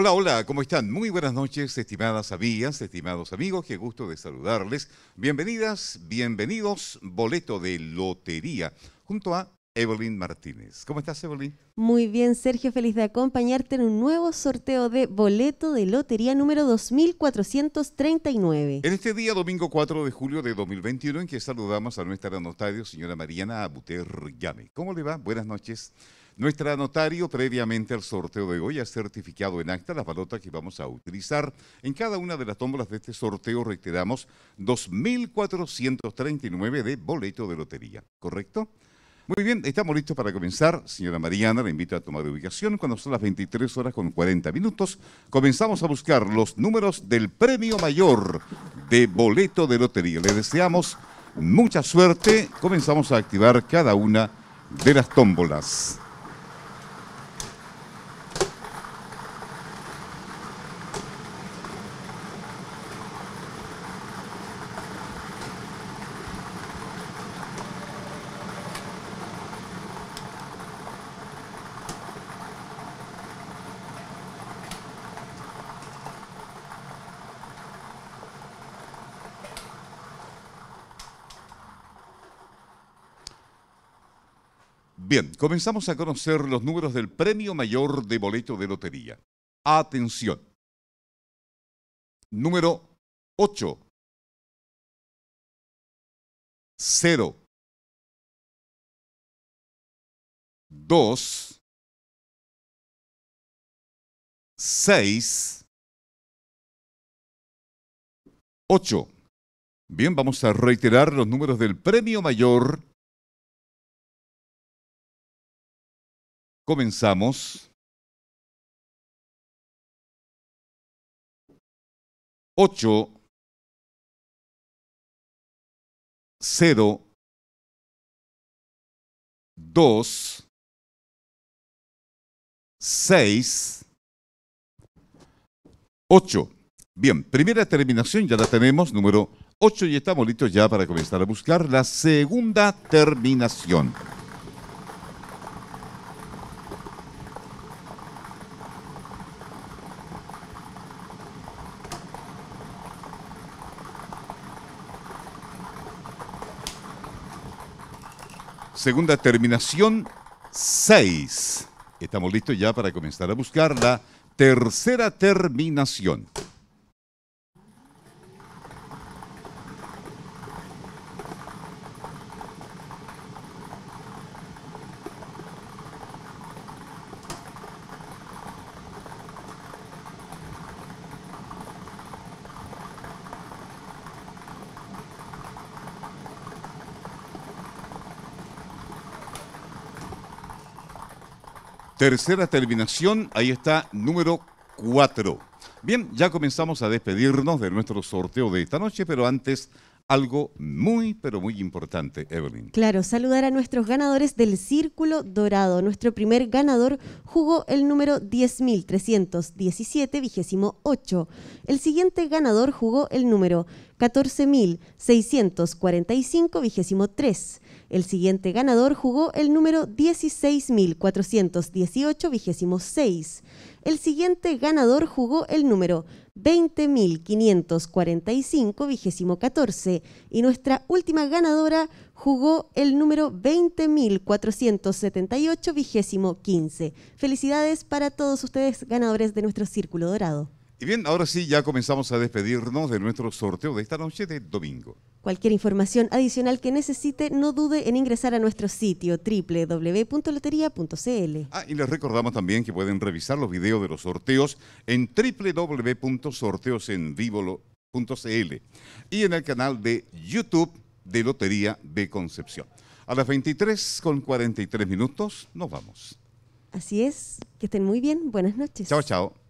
Hola, hola, ¿cómo están? Muy buenas noches, estimadas amigas, estimados amigos, qué gusto de saludarles. Bienvenidas, bienvenidos, boleto de lotería, junto a Evelyn Martínez. ¿Cómo estás, Evelyn? Muy bien, Sergio, feliz de acompañarte en un nuevo sorteo de boleto de lotería número 2439. En este día, domingo 4 de julio de 2021, en que saludamos a nuestra notario, señora Mariana Abuter Llame. ¿Cómo le va? Buenas noches. Nuestra notario, previamente al sorteo de hoy, ha certificado en acta las balotas que vamos a utilizar. En cada una de las tómbolas de este sorteo reiteramos 2.439 de boleto de lotería, ¿correcto? Muy bien, estamos listos para comenzar. Señora Mariana, la invito a tomar ubicación. Cuando son las 23 horas con 40 minutos, comenzamos a buscar los números del premio mayor de boleto de lotería. Le deseamos mucha suerte. Comenzamos a activar cada una de las tómbolas. Bien, comenzamos a conocer los números del premio mayor de boleto de lotería. Atención. Número 8. 0. 2. 6. 8. Bien, vamos a reiterar los números del premio mayor Comenzamos. ocho cero dos 6 ocho Bien, primera terminación ya la tenemos, número 8 y estamos listos ya para comenzar a buscar la segunda terminación. segunda terminación 6. Estamos listos ya para comenzar a buscar la tercera terminación. Tercera terminación, ahí está, número 4. Bien, ya comenzamos a despedirnos de nuestro sorteo de esta noche, pero antes algo muy, pero muy importante, Evelyn. Claro, saludar a nuestros ganadores del Círculo Dorado. Nuestro primer ganador jugó el número 10.317, vigésimo 8. El siguiente ganador jugó el número 14.645, vigésimo 3. El siguiente ganador jugó el número 16418 6. El siguiente ganador jugó el número 20.545-14. Y nuestra última ganadora jugó el número 20.478-15. Felicidades para todos ustedes ganadores de nuestro Círculo Dorado. Y bien, ahora sí, ya comenzamos a despedirnos de nuestro sorteo de esta noche de domingo. Cualquier información adicional que necesite, no dude en ingresar a nuestro sitio www.lotería.cl. Ah, y les recordamos también que pueden revisar los videos de los sorteos en www.sorteosenvivo.cl y en el canal de YouTube de Lotería de Concepción. A las 23 con 43 minutos nos vamos. Así es, que estén muy bien, buenas noches. Chao, chao.